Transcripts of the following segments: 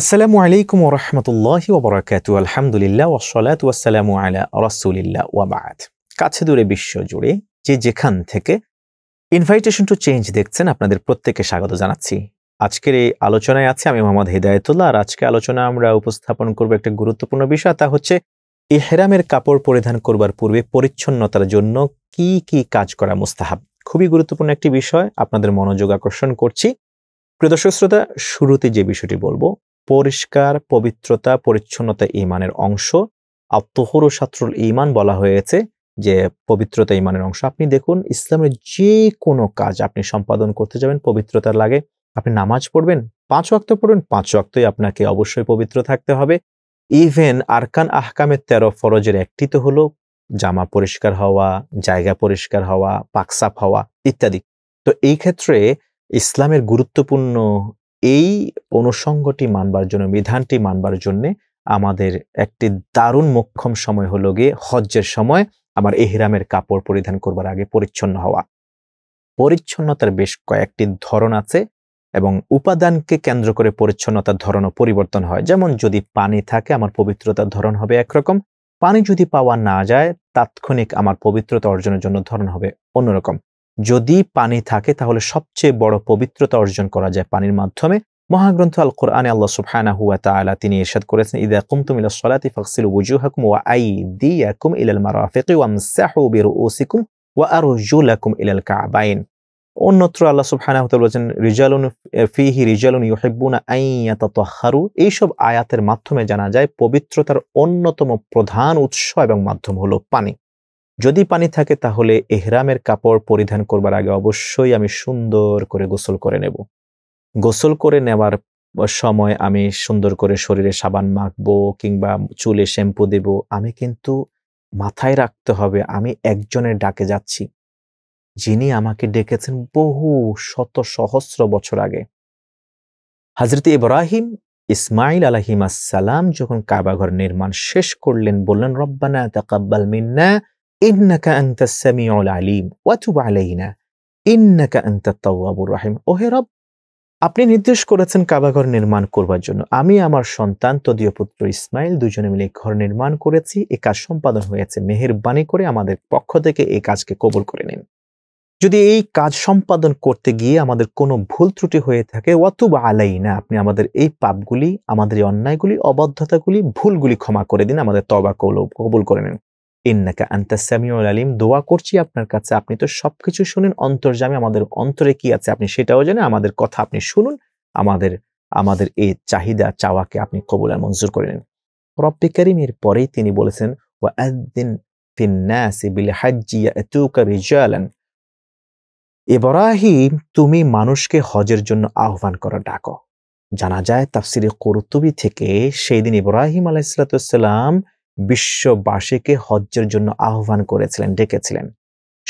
আসসালামু আলাইকুম রহমতুল্লাহি ওবরাকাতু আলহামদুলিল্লাহ ওসলাত ওয়াসালামু আলা রসুলিল্লাহ ওয়াবাদ কাছে দূরে বিশ্ব জুড়ে যে যেখান থেকে ইনভাইটেশন টু চেঞ্জ দেখছেন আপনাদের প্রত্যেককে স্বাগত জানাচ্ছি আজকের এই আলোচনায় আছে আমি মোহাম্মদ হেদায়তুল্লাহ আর আজকে আলোচনা আমরা উপস্থাপন করব একটা গুরুত্বপূর্ণ বিষয় তা হচ্ছে ইহরামের কাপড় পরিধান করবার পূর্বে পরিচ্ছন্নতার জন্য কি কি কাজ করা মুস্তাহাব খুবই গুরুত্বপূর্ণ একটি বিষয় আপনাদের মনোযোগ আকর্ষণ করছি প্রিয় দর্শক শ্রোতা শুরুতে যে বিষয়টি বলবো পরিষ্কার পবিত্রতা পরিচ্ছন্নতা ইমানের অংশ আত্মহর সাত্রুল ইমান বলা হয়েছে যে পবিত্রতা ইমানের অংশ আপনি দেখুন ইসলামের যে কোনো কাজ আপনি সম্পাদন করতে যাবেন পবিত্রতার লাগে আপনি নামাজ পড়বেন পাঁচ ওয়াক্ত পড়বেন পাঁচ ওয়াক্তই আপনাকে অবশ্যই পবিত্র থাকতে হবে ইভেন আরকান আহকামের তেরো ফরজের একটি তো হলো জামা পরিষ্কার হওয়া জায়গা পরিষ্কার হওয়া পাকসাপ হওয়া ইত্যাদি তো এই ক্ষেত্রে ইসলামের গুরুত্বপূর্ণ এই অনুষঙ্গটি মানবার জন্য বিধানটি মানবার জন্যে আমাদের একটি দারুণ মোক্ষম সময় হলো গিয়ে হজ্জের সময় আমার এহরামের কাপড় পরিধান করবার আগে পরিচ্ছন্ন হওয়া পরিচ্ছন্নতার বেশ কয়েকটি ধরন আছে এবং উপাদানকে কেন্দ্র করে পরিচ্ছন্নতার ধরনও পরিবর্তন হয় যেমন যদি পানি থাকে আমার পবিত্রতার ধরন হবে একরকম পানি যদি পাওয়া না যায় তাৎক্ষণিক আমার পবিত্রতা অর্জনের জন্য ধরন হবে অন্যরকম যদি পানি থাকে তাহলে সবচেয়ে বড় পবিত্রতা অর্জন করা যায় পানির মাধ্যমে মহাগ্রন্থ আল কোরআনে আল্লাহ সুফহানা হুয়া তালা তিনি এরশাদ করেছেন ঈদ একুম তুমি সলাতি ফাকসিল ওয়া ইলাল ওয়া ইলাল কাবাইন অন্যত্র আল্লাহ বলেছেন রিজালুন ফিহি রিজালুন এইসব আয়াতের মাধ্যমে জানা যায় পবিত্রতার অন্যতম প্রধান উৎস এবং মাধ্যম হলো পানি যদি পানি থাকে তাহলে এহরামের কাপড় পরিধান করবার আগে অবশ্যই আমি সুন্দর করে গোসল করে নেব গোসল করে নেওয়ার সময় আমি সুন্দর করে শরীরে সাবান মাখবো কিংবা চুলে শ্যাম্পু দেব আমি কিন্তু মাথায় রাখতে হবে আমি একজনের ডাকে যাচ্ছি যিনি আমাকে ডেকেছেন বহু শত সহস্র বছর আগে হাজরত ইব্রাহিম ইসমাইল আলহিম আসসালাম যখন কাবাঘর নির্মাণ শেষ করলেন বললেন রব্বানা তাকাব্বাল মিন্না ইন্নাকা আন্তা সামিউল আলিম ওয়া তুব আলাইনা ইন্নাকা আন্তা তাওয়াবুর রাহিম ওহে রব আপনি নির্দেশ করেছেন কাবাঘর নির্মাণ করবার জন্য আমি আমার সন্তান তদীয় পুত্র ইসমাইল দুজনে মিলে ঘর নির্মাণ করেছি এ কাজ সম্পাদন হয়েছে মেহেরবানি করে আমাদের পক্ষ থেকে এই কাজকে কবুল করে নিন যদি এই কাজ সম্পাদন করতে গিয়ে আমাদের কোনো ভুল ত্রুটি হয়ে থাকে অতুব আলাই না আপনি আমাদের এই পাপগুলি আমাদের এই অন্যায়গুলি অবাধ্যতাগুলি ভুলগুলি ক্ষমা করে দিন আমাদের তবা কবুল করে নিন ইন্নাকা আন্তা সামিউল আলিম দোয়া করছি আপনার কাছে আপনি তো সব কিছু শুনেন অন্তর্জামে আমাদের অন্তরে কি আছে আপনি সেটাও জানেন আমাদের কথা আপনি শুনুন আমাদের আমাদের এই চাহিদা চাওয়াকে আপনি কবুল আর মঞ্জুর করে নিন রব্বি করিমের পরেই তিনি বলেছেন ওয়াদ্দিন তুমি মানুষকে হজের জন্য আহ্বান করা ডাক জানা যায় তাফসিরে করতুবি থেকে সেই দিন ইব্রাহিম আলাইসালাম বিশ্ববাসীকে হজ্জের জন্য আহ্বান করেছিলেন ডেকেছিলেন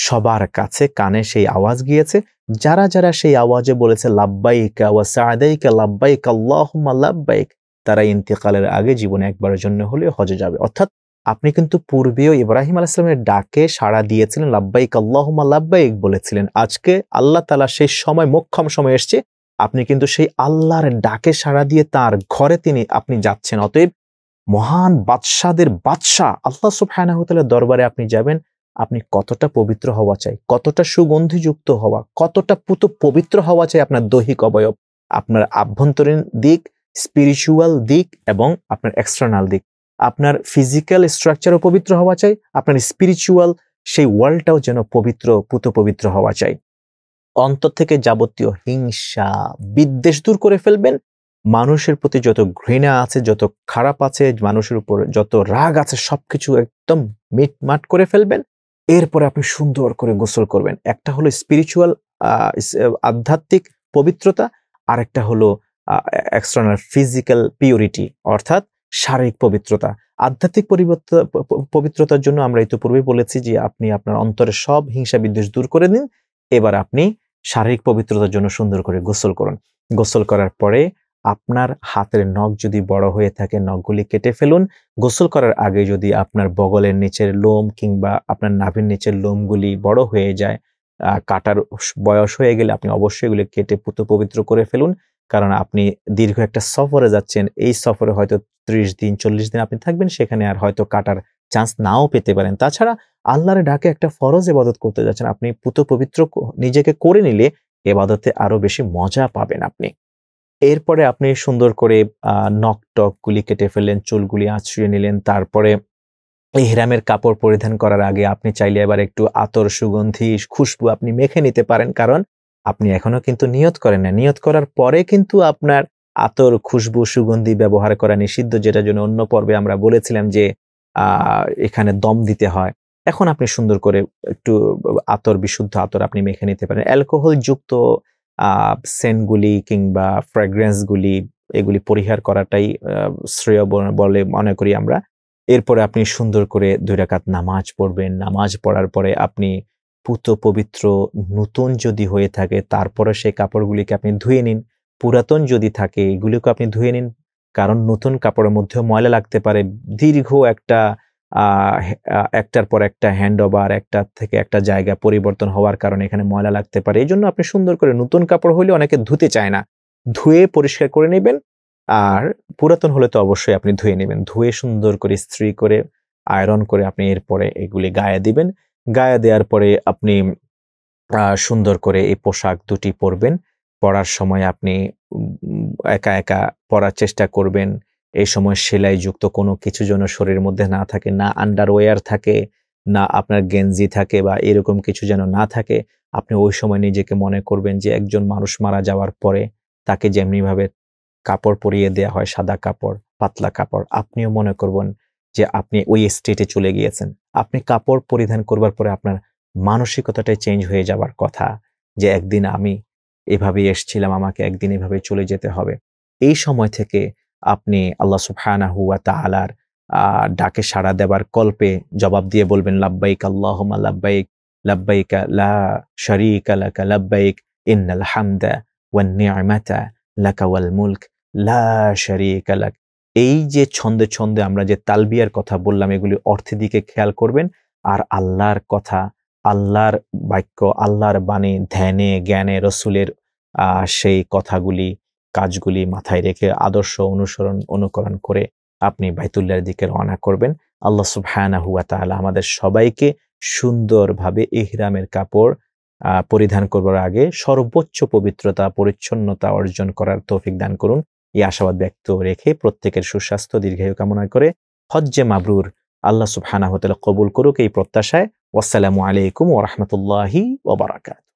সবার কাছে কানে সেই আওয়াজ গিয়েছে যারা যারা সেই আওয়াজে বলেছে লাব্বাইকা তারা ইন্তেকালের আগে জীবনে একবারের জন্য হলে হজে যাবে অর্থাৎ আপনি কিন্তু পূর্বেও ইব্রাহিম আলাইসলামের ডাকে সাড়া দিয়েছিলেন লাব্বাইক আল্লাহমা লাব্বাইক বলেছিলেন আজকে আল্লাহ তালা সেই সময় মোক্ষম সময় এসছে আপনি কিন্তু সেই আল্লাহর ডাকে সাড়া দিয়ে তার ঘরে তিনি আপনি যাচ্ছেন অতএব মহান বাদশাদের বাদশাহ আল্লাহ সুফহানাহতালের দরবারে আপনি যাবেন আপনি কতটা পবিত্র হওয়া চাই কতটা সুগন্ধিযুক্ত হওয়া কতটা পুত পবিত্র হওয়া চাই আপনার দৈহিক অবয়ব আপনার আভ্যন্তরীণ দিক স্পিরিচুয়াল দিক এবং আপনার এক্সটার্নাল দিক আপনার ফিজিক্যাল স্ট্রাকচারও পবিত্র হওয়া চাই আপনার স্পিরিচুয়াল সেই ওয়ার্ল্ডটাও যেন পবিত্র পুত পবিত্র হওয়া চাই অন্তর থেকে যাবতীয় হিংসা বিদ্বেষ দূর করে ফেলবেন মানুষের প্রতি যত ঘৃণা আছে যত খারাপ আছে মানুষের উপর যত রাগ আছে সবকিছু একদম মিটমাট করে ফেলবেন এরপরে আপনি সুন্দর করে গোসল করবেন একটা হলো স্পিরিচুয়াল আধ্যাত্মিক পবিত্রতা আরেকটা হলো এক্সটার্নাল ফিজিক্যাল পিওরিটি অর্থাৎ শারীরিক পবিত্রতা আধ্যাত্মিক পবিত্রতার জন্য আমরা ইতিপূর্বে বলেছি যে আপনি আপনার অন্তরে সব হিংসা বিদ্বেষ দূর করে নিন এবার আপনি শারীরিক পবিত্রতার জন্য সুন্দর করে গোসল করুন গোসল করার পরে আপনার হাতের নখ যদি বড় হয়ে থাকে নখগুলি কেটে ফেলুন গোসল করার আগে যদি আপনার বগলের নিচের লোম কিংবা আপনার নাভির নিচের লোমগুলি বড় হয়ে যায় কাটার বয়স হয়ে গেলে আপনি অবশ্যই এগুলি কেটে পুতো পবিত্র করে ফেলুন কারণ আপনি দীর্ঘ একটা সফরে যাচ্ছেন এই সফরে হয়তো ত্রিশ দিন চল্লিশ দিন আপনি থাকবেন সেখানে আর হয়তো কাটার চান্স নাও পেতে পারেন তাছাড়া আল্লাহর ডাকে একটা ফরজ এবাদত করতে যাচ্ছেন আপনি পুত পবিত্র নিজেকে করে নিলে এবাদতে আরো বেশি মজা পাবেন আপনি এরপরে আপনি সুন্দর করে নখ টকগুলি কেটে ফেললেন চুলগুলি আঁচড়িয়ে নিলেন তারপরে এই হেরামের কাপড় পরিধান করার আগে আপনি চাইলে এবার একটু আতর সুগন্ধি খুশবু আপনি মেখে নিতে পারেন কারণ আপনি এখনো কিন্তু নিয়ত করেন না নিয়ত করার পরে কিন্তু আপনার আতর খুশবু সুগন্ধি ব্যবহার করা নিষিদ্ধ যেটার জন্য অন্য পর্বে আমরা বলেছিলাম যে এখানে দম দিতে হয় এখন আপনি সুন্দর করে একটু আতর বিশুদ্ধ আতর আপনি মেখে নিতে পারেন অ্যালকোহল যুক্ত সেন্টগুলি কিংবা ফ্র্যাগ্রেন্সগুলি এগুলি পরিহার করাটাই শ্রেয় বলে মনে করি আমরা এরপরে আপনি সুন্দর করে দুই রাকাত নামাজ পড়বেন নামাজ পড়ার পরে আপনি পুত পবিত্র নতুন যদি হয়ে থাকে তারপরে সেই কাপড়গুলিকে আপনি ধুয়ে নিন পুরাতন যদি থাকে এগুলিকে আপনি ধুয়ে নিন কারণ নতুন কাপড়ের মধ্যেও ময়লা লাগতে পারে দীর্ঘ একটা একটার পর একটা হ্যান্ড ওভার একটা থেকে একটা জায়গা পরিবর্তন হওয়ার কারণে এখানে ময়লা লাগতে পারে এই জন্য আপনি সুন্দর করে নতুন কাপড় হলে অনেকে ধুতে চায় না ধুয়ে পরিষ্কার করে নেবেন আর পুরাতন হলে তো অবশ্যই আপনি ধুয়ে নেবেন ধুয়ে সুন্দর করে ইস্ত্রি করে আয়রন করে আপনি এরপরে এগুলি গায়ে দিবেন গায়ে দেওয়ার পরে আপনি সুন্দর করে এই পোশাক দুটি পরবেন পরার সময় আপনি একা একা পরার চেষ্টা করবেন এই সময় সেলাই যুক্ত কোনো কিছু যেন শরীরের মধ্যে না থাকে না আন্ডারওয়্যার থাকে না আপনার গেঞ্জি থাকে বা এরকম কিছু যেন না থাকে আপনি ওই সময় নিজেকে মনে করবেন যে একজন মানুষ মারা যাওয়ার পরে তাকে যেমনিভাবে কাপড় পরিয়ে দেয়া হয় সাদা কাপড় পাতলা কাপড় আপনিও মনে করবেন যে আপনি ওই স্টেটে চলে গিয়েছেন আপনি কাপড় পরিধান করবার পরে আপনার মানসিকতাটাই চেঞ্জ হয়ে যাওয়ার কথা যে একদিন আমি এভাবে এসছিলাম আমাকে একদিন এভাবে চলে যেতে হবে এই সময় থেকে আপনি আল্লাহ সুফহানা হুয়া তালার ডাকে সাড়া দেবার কল্পে জবাব দিয়ে বলবেন লাব্বাইক আল্লাহ লাব্বাইক লাব্বাইকা লা শরিক লাকা লাব্বাইক ইন্নাল হামদা ওয়ান লাকা ওয়াল মুলক লা শরিক লাক এই যে ছন্দে ছন্দে আমরা যে তালবিয়ার কথা বললাম এগুলি অর্থের দিকে খেয়াল করবেন আর আল্লাহর কথা আল্লাহর বাক্য আল্লাহর বাণী ধ্যানে জ্ঞানে রসুলের সেই কথাগুলি কাজগুলি মাথায় রেখে আদর্শ অনুসরণ অনুকরণ করে আপনি বাইতুল্লার দিকে রওনা করবেন আল্লাহ সুবহানা হুয়া তাহলে আমাদের সবাইকে সুন্দরভাবে ইহরামের কাপড় পরিধান করবার আগে সর্বোচ্চ পবিত্রতা পরিচ্ছন্নতা অর্জন করার তৌফিক দান করুন এই আশাবাদ ব্যক্ত রেখে প্রত্যেকের সুস্বাস্থ্য দীর্ঘায়ু কামনা করে হজ্জে মাবরুর আল্লাহ সুবহানাহ তাআলা কবুল করুক এই প্রত্যাশায় আসসালামু আলাইকুম ওয়া রাহমাতুল্লাহি ওয়া